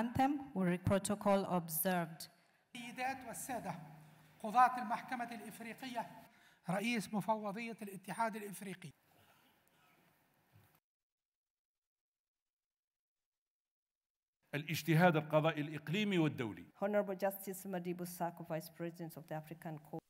anthem were protocol observed. السيدات والسادة قضاة المحكمة الإفريقية رئيس مفوضية الاتحاد الإفريقي الاجتهاد القضائي الإقليمي والدولي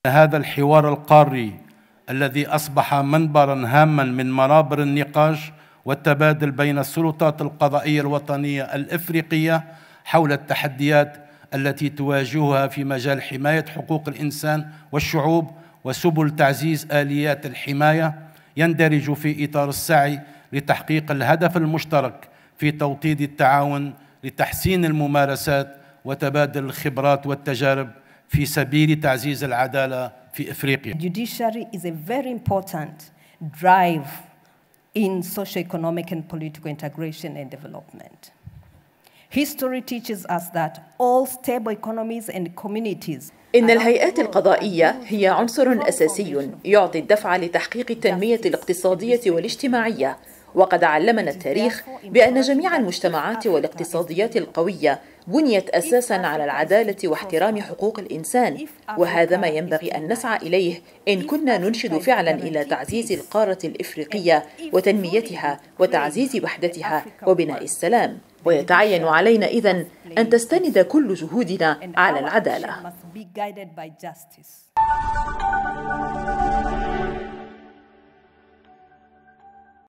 هذا الحوار القاري الذي أصبح منبرا هاما من منابر النقاش والتبادل بين السلطات القضائيه الوطنيه الافريقيه حول التحديات التي تواجهها في مجال حمايه حقوق الانسان والشعوب وسبل تعزيز اليات الحمايه يندرج في اطار السعي لتحقيق الهدف المشترك في توطيد التعاون لتحسين الممارسات وتبادل الخبرات والتجارب في سبيل تعزيز العداله في افريقيا. Judiciary is a very important drive in socioeconomic and political integration and development. History teaches us that all stable economies and communities إن الهيئات القضائية هي عنصر أساسي يعطي الدفع لتحقيق التنمية الاقتصادية والاجتماعية وقد علمنا التاريخ بأن جميع المجتمعات والاقتصاديات القوية بنيت أساساً على العدالة واحترام حقوق الإنسان وهذا ما ينبغي أن نسعى إليه إن كنا ننشد فعلاً إلى تعزيز القارة الإفريقية وتنميتها وتعزيز وحدتها وبناء السلام ويتعين علينا إذن أن تستند كل جهودنا على العدالة